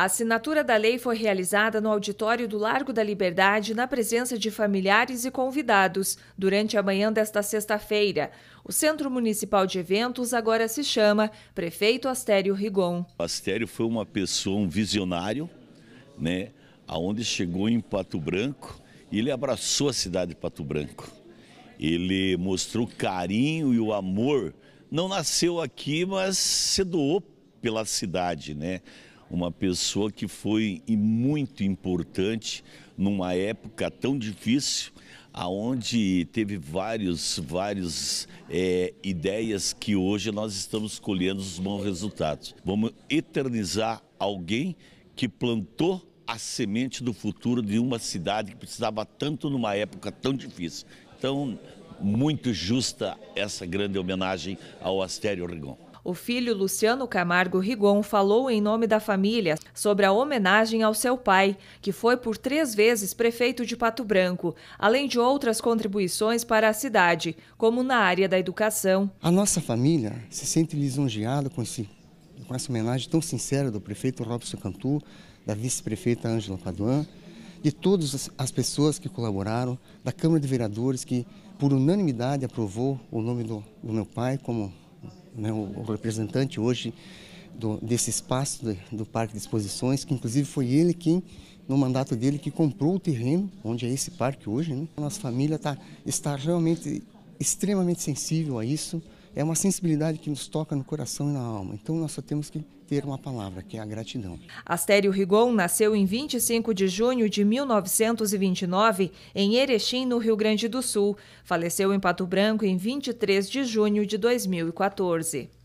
A assinatura da lei foi realizada no auditório do Largo da Liberdade, na presença de familiares e convidados, durante a manhã desta sexta-feira. O Centro Municipal de Eventos agora se chama Prefeito Astério Rigon. Astério foi uma pessoa, um visionário, né, aonde chegou em Pato Branco e ele abraçou a cidade de Pato Branco. Ele mostrou carinho e o amor. Não nasceu aqui, mas se doou pela cidade, né? uma pessoa que foi muito importante numa época tão difícil, aonde teve vários, vários é, ideias que hoje nós estamos colhendo os bons resultados. Vamos eternizar alguém que plantou a semente do futuro de uma cidade que precisava tanto numa época tão difícil. Então, muito justa essa grande homenagem ao Astério Rigon. O filho Luciano Camargo Rigon falou em nome da família sobre a homenagem ao seu pai, que foi por três vezes prefeito de Pato Branco, além de outras contribuições para a cidade, como na área da educação. A nossa família se sente lisonjeada com, esse, com essa homenagem tão sincera do prefeito Robson Cantu, da vice-prefeita Ângela Paduan, de todas as pessoas que colaboraram, da Câmara de Vereadores que, por unanimidade, aprovou o nome do, do meu pai como né, o, representante hoje do, desse espaço do, do, Parque de Exposições, que inclusive foi ele quem, no mandato dele, que comprou o terreno onde é esse parque hoje. Né? A nossa família tá, está realmente extremamente sensível a isso é uma sensibilidade que nos toca no coração e na alma. Então nós só temos que ter uma palavra, que é a gratidão. Astério Rigon nasceu em 25 de junho de 1929 em Erechim, no Rio Grande do Sul. Faleceu em Pato Branco em 23 de junho de 2014.